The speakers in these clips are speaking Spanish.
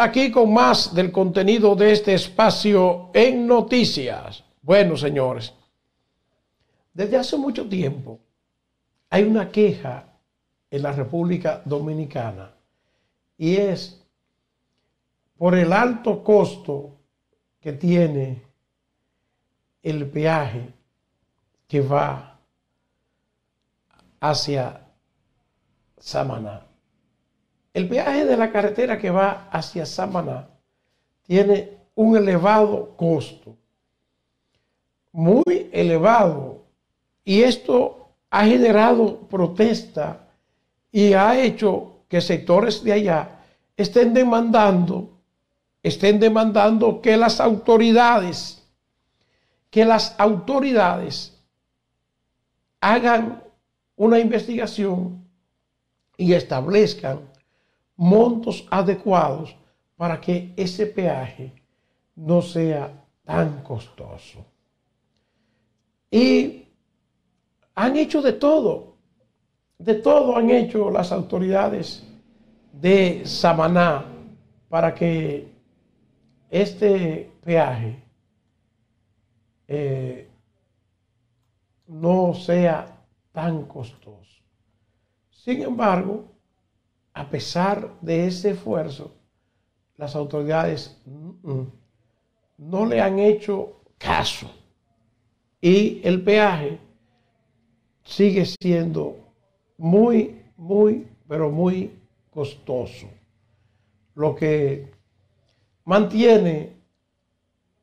aquí con más del contenido de este espacio en noticias. Bueno, señores, desde hace mucho tiempo hay una queja en la República Dominicana y es por el alto costo que tiene el peaje que va hacia Samaná. El viaje de la carretera que va hacia Samaná tiene un elevado costo, muy elevado, y esto ha generado protesta y ha hecho que sectores de allá estén demandando, estén demandando que las autoridades, que las autoridades hagan una investigación y establezcan montos adecuados para que ese peaje no sea tan costoso. Y han hecho de todo, de todo han hecho las autoridades de Samaná para que este peaje eh, no sea tan costoso. Sin embargo, a pesar de ese esfuerzo, las autoridades mm, mm, no le han hecho caso. Y el peaje sigue siendo muy, muy, pero muy costoso. Lo que mantiene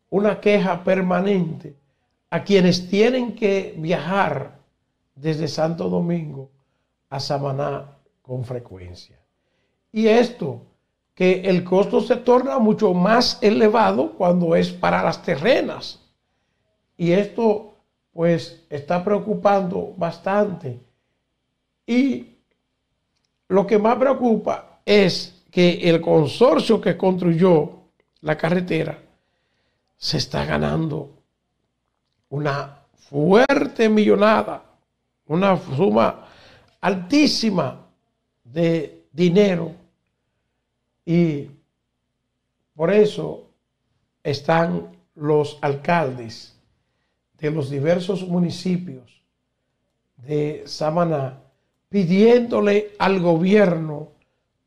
una queja permanente a quienes tienen que viajar desde Santo Domingo a Samaná con frecuencia. Y esto, que el costo se torna mucho más elevado cuando es para las terrenas. Y esto pues está preocupando bastante. Y lo que más preocupa es que el consorcio que construyó la carretera se está ganando una fuerte millonada, una suma altísima de dinero y por eso están los alcaldes de los diversos municipios de Samaná pidiéndole al gobierno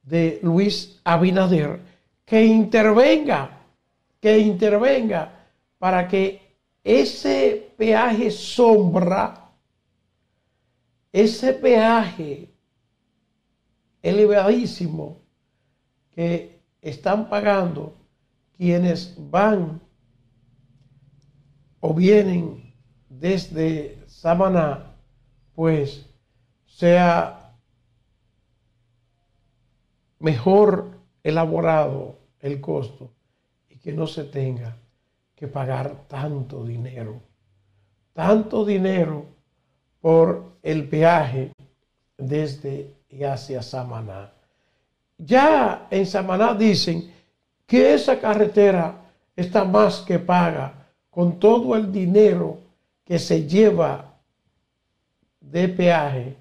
de Luis Abinader que intervenga, que intervenga para que ese peaje sombra, ese peaje elevadísimo que están pagando quienes van o vienen desde Samaná, pues sea mejor elaborado el costo y que no se tenga que pagar tanto dinero, tanto dinero por el peaje desde y hacia Samaná. Ya en Samaná dicen que esa carretera está más que paga con todo el dinero que se lleva de peaje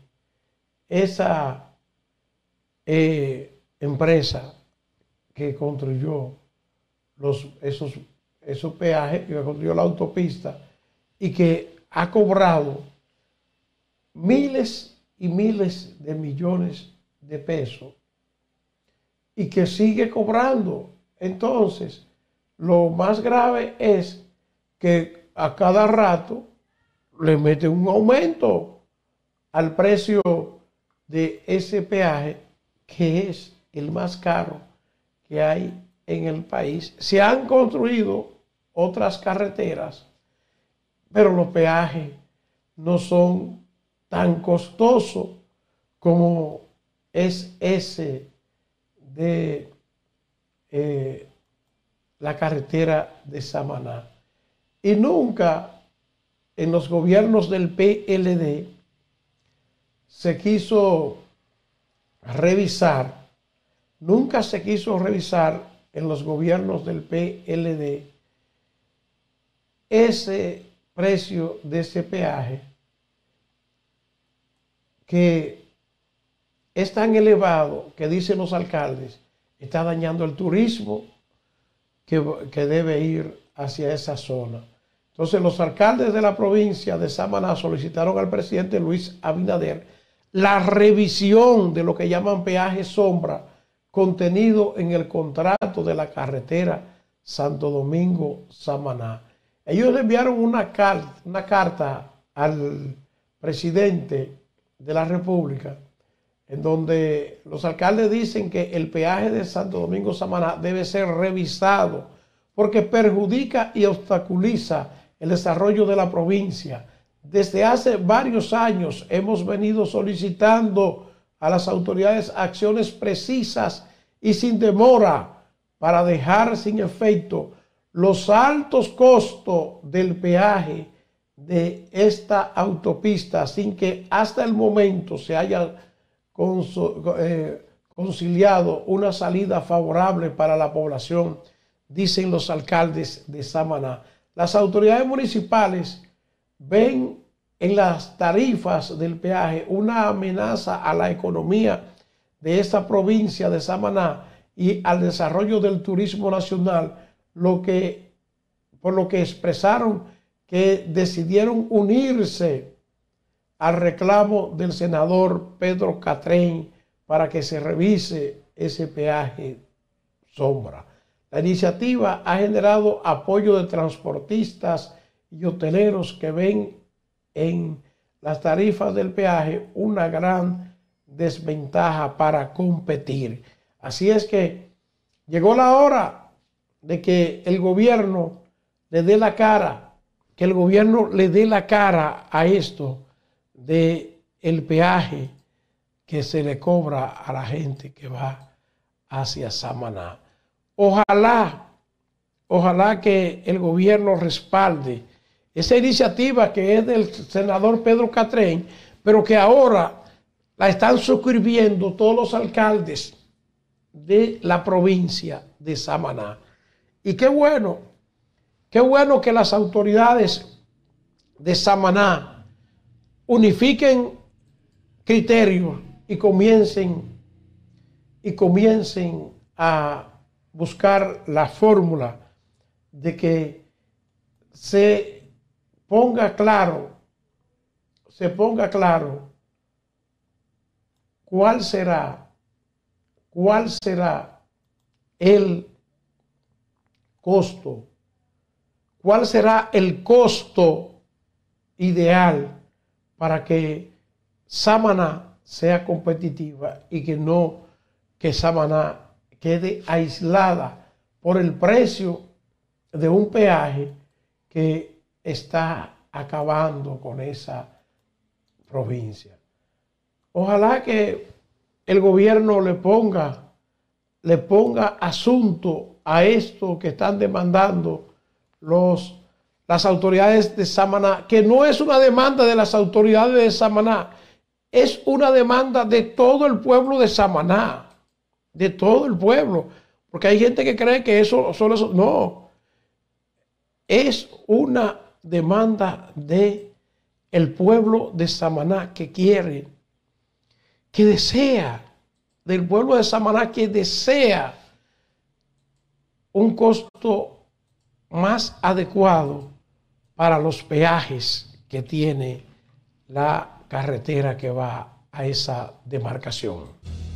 esa eh, empresa que construyó los, esos, esos peajes, que construyó la autopista y que ha cobrado miles y miles de millones de pesos y que sigue cobrando. Entonces, lo más grave es que a cada rato le mete un aumento al precio de ese peaje que es el más caro que hay en el país. Se han construido otras carreteras, pero los peajes no son tan costoso como es ese de eh, la carretera de Samaná. Y nunca en los gobiernos del PLD se quiso revisar, nunca se quiso revisar en los gobiernos del PLD ese precio de ese peaje que es tan elevado que dicen los alcaldes, está dañando el turismo que, debe ir hacia esa zona. Entonces los alcaldes de la provincia de Samaná solicitaron al presidente Luis Abinader la revisión de lo que llaman peaje sombra contenido en el contrato de la carretera Santo Domingo-Samaná. Ellos enviaron una, carta, una carta al presidente de la República, en donde los alcaldes dicen que el peaje de Santo Domingo Samaná debe ser revisado porque perjudica y obstaculiza el desarrollo de la provincia. Desde hace varios años hemos venido solicitando a las autoridades acciones precisas y sin demora para dejar sin efecto los altos costos del peaje de esta autopista sin que hasta el momento se haya eh, conciliado una salida favorable para la población, dicen los alcaldes de Samaná. Las autoridades municipales ven en las tarifas del peaje una amenaza a la economía de esta provincia de Samaná y al desarrollo del turismo nacional, lo que, por lo que expresaron que decidieron unirse al reclamo del senador Pedro Catrén para que se revise ese peaje sombra. La iniciativa ha generado apoyo de transportistas y hoteleros que ven en las tarifas del peaje una gran desventaja para competir. Así es que llegó la hora de que el gobierno le dé la cara que el gobierno le dé la cara a esto de el peaje que se le cobra a la gente que va hacia Samaná. Ojalá, ojalá que el gobierno respalde esa iniciativa que es del senador Pedro Catrén, pero que ahora la están suscribiendo todos los alcaldes de la provincia de Samaná. Y qué bueno, Qué bueno que las autoridades de Samaná unifiquen criterios y comiencen y comiencen a buscar la fórmula de que se ponga claro, se ponga claro cuál será, cuál será el costo cuál será el costo ideal para que Samaná sea competitiva y que no que Samaná quede aislada por el precio de un peaje que está acabando con esa provincia. Ojalá que el gobierno le ponga, le ponga asunto a esto que están demandando los, las autoridades de Samaná, que no es una demanda de las autoridades de Samaná, es una demanda de todo el pueblo de Samaná, de todo el pueblo, porque hay gente que cree que eso solo eso, no, es una demanda de el pueblo de Samaná que quiere, que desea, del pueblo de Samaná que desea un costo más adecuado para los peajes que tiene la carretera que va a esa demarcación.